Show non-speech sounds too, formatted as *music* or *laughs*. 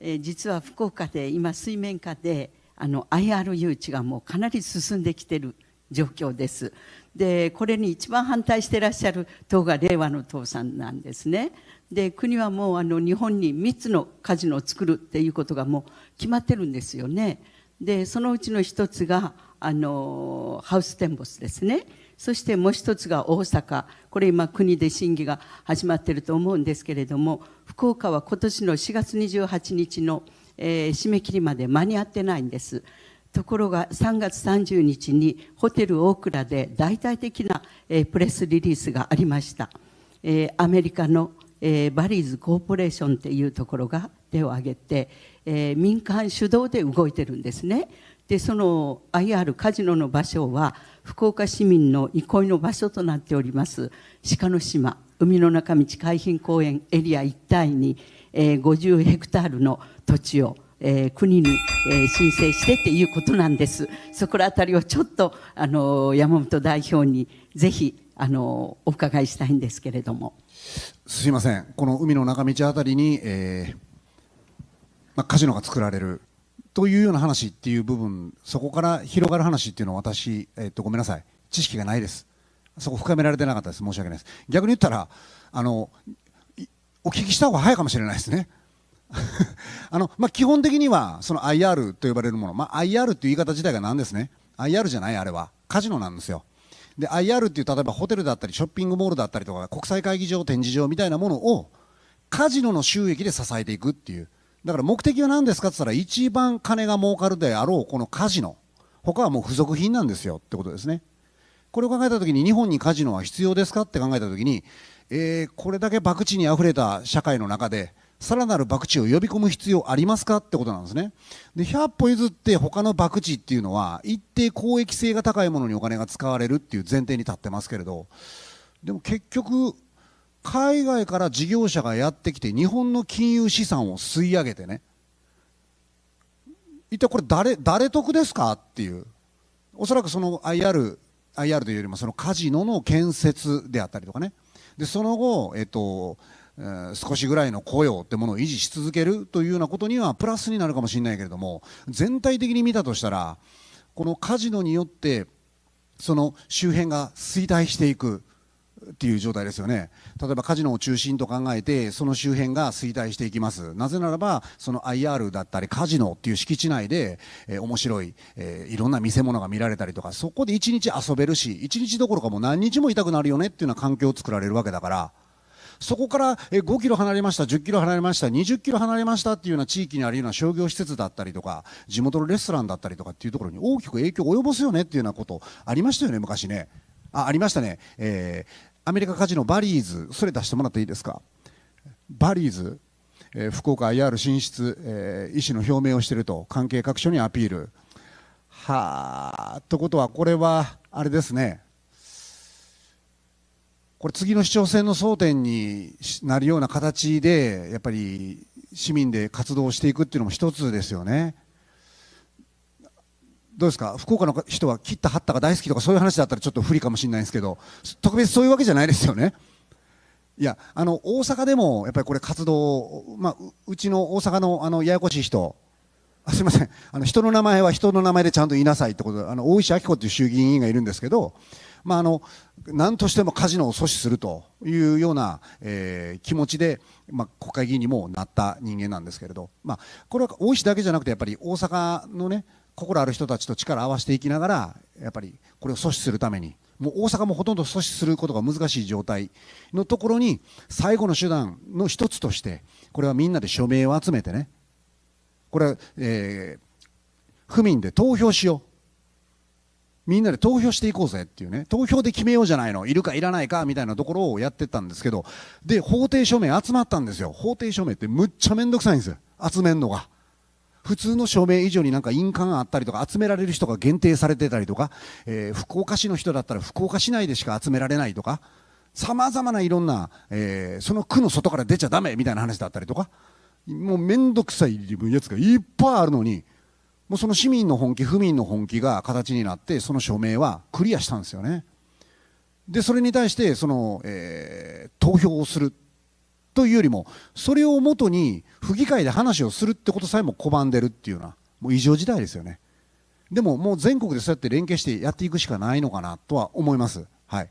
えー、実は福岡で今水面下であの IR 誘致がもうかなり進んできてる状況です。でこれに一番反対してらっしゃる党が令和の党さんなんですね。で国はもうあの日本に3つのカジノを作るっていうことがもう決まってるんですよね。でそのうちの1つがあのハウステンボスですね。そしてもう一つが大阪これ今国で審議が始まっていると思うんですけれども福岡は今年の4月28日の、えー、締め切りまで間に合ってないんですところが3月30日にホテル大倉で大々的な、プレスリリースがありました、アメリカの、バリーズコーポレーションっていうところが手を挙げて、えー、民間主導で動いてるんですね。でその IR カジノの場所は福岡市民の憩いの場所となっております鹿の島海の中道海浜公園エリア一帯に、えー、50ヘクタールの土地を、えー、国に、えー、申請してっていうことなんですそこら辺りをちょっとあの山本代表にぜひあのお伺いしたいんですけれどもすいませんこの海の中道あたりに、えーまあ、カジノが作られるというような話っていう部分そこから広がる話っていうのは私、えっとごめんなさい知識がないですそこ深められてなかったです申し訳ないです逆に言ったらあのお聞きした方が早いかもしれないですね *laughs* あのまあ、基本的にはその IR と呼ばれるもの、まあ、IR という言い方自体が何ですね IR じゃないあれはカジノなんですよで IR っていう例えばホテルだったりショッピングモールだったりとか国際会議場展示場みたいなものをカジノの収益で支えていくっていうだから目的は何ですかって言ったら一番金が儲かるであろうこのカジノ他はもう付属品なんですよってことですねこれを考えた時に日本にカジノは必要ですかって考えた時に、えー、これだけ博打にあふれた社会の中でさらなる博打を呼び込む必要ありますかってことなんですねで100歩譲って他の博打っていうのは一定公益性が高いものにお金が使われるっていう前提に立ってますけれどでも結局海外から事業者がやってきて日本の金融資産を吸い上げてね一体これ誰誰得ですかっていうおそらくその IR, IR というよりもそのカジノの建設であったりとかねでその後、えっとえー、少しぐらいの雇用ってものを維持し続けるというようなことにはプラスになるかもしれないけれども全体的に見たとしたらこのカジノによってその周辺が衰退していくっていう状態ですよね例えばカジノを中心と考えてその周辺が衰退していきますなぜならばその IR だったりカジノっていう敷地内で、えー、面白い、えー、いろんな見せ物が見られたりとかそこで一日遊べるし一日どころかもう何日もいたくなるよねっていうような環境を作られるわけだからそこから5キロ離れました、10キロ離れました、20キロ離れましたっていうような地域にあるような商業施設だったりとか、地元のレストランだったりとかっていうところに大きく影響を及ぼすよねっていうようなことありましたよね、昔ね。あ、ありましたね。えアメリカカジノバリーズそれ出してもらっていいですかバリーズ、えー、福岡 IR 進出、えー、意思の表明をしていると関係各所にアピールはあとことはこれはあれですねこれ次の市長選の争点になるような形でやっぱり市民で活動していくっていうのも一つですよね。どうですか福岡の人は切ったはったが大好きとかそういう話だったらちょっと不利かもしれないんですけど特別そういうわけじゃないですよねいやあの大阪でもやっぱりこれ活動、まあ、うちの大阪のあのややこしい人あすいませんあの人の名前は人の名前でちゃんと言いなさいってことであの大石明子という衆議院議員がいるんですけど、まあ、あの何としてもカジノを阻止するというような、えー、気持ちで、まあ、国会議員にもなった人間なんですけれど、まあ、これは大石だけじゃなくてやっぱり大阪のね心ある人たちと力を合わせていきながらやっぱりこれを阻止するためにもう大阪もほとんど阻止することが難しい状態のところに最後の手段の一つとしてこれはみんなで署名を集めてねこれは、えー、府民で投票しようみんなで投票していこうぜっていうね投票で決めようじゃないのいるかいらないかみたいなところをやってたんですけどで法定署名集まったんですよ法定署名ってむっちゃ面倒くさいんですよ集めんのが。普通の署名以上になんか印鑑があったりとか集められる人が限定されてたりとか、えー、福岡市の人だったら福岡市内でしか集められないとかさまざまないろんな、えー、その区の外から出ちゃだめみたいな話だったりとかもう面倒くさいやつがいっぱいあるのにもうその市民の本気府民の本気が形になってその署名はクリアしたんですよね。でそれに対してその、えー、投票をするというよりもそれをもとに府議会で話をするってことさえも拒んでるっていうのは、なもう異常事態ですよねでももう全国でそうやって連携してやっていくしかないのかなとは思いますはい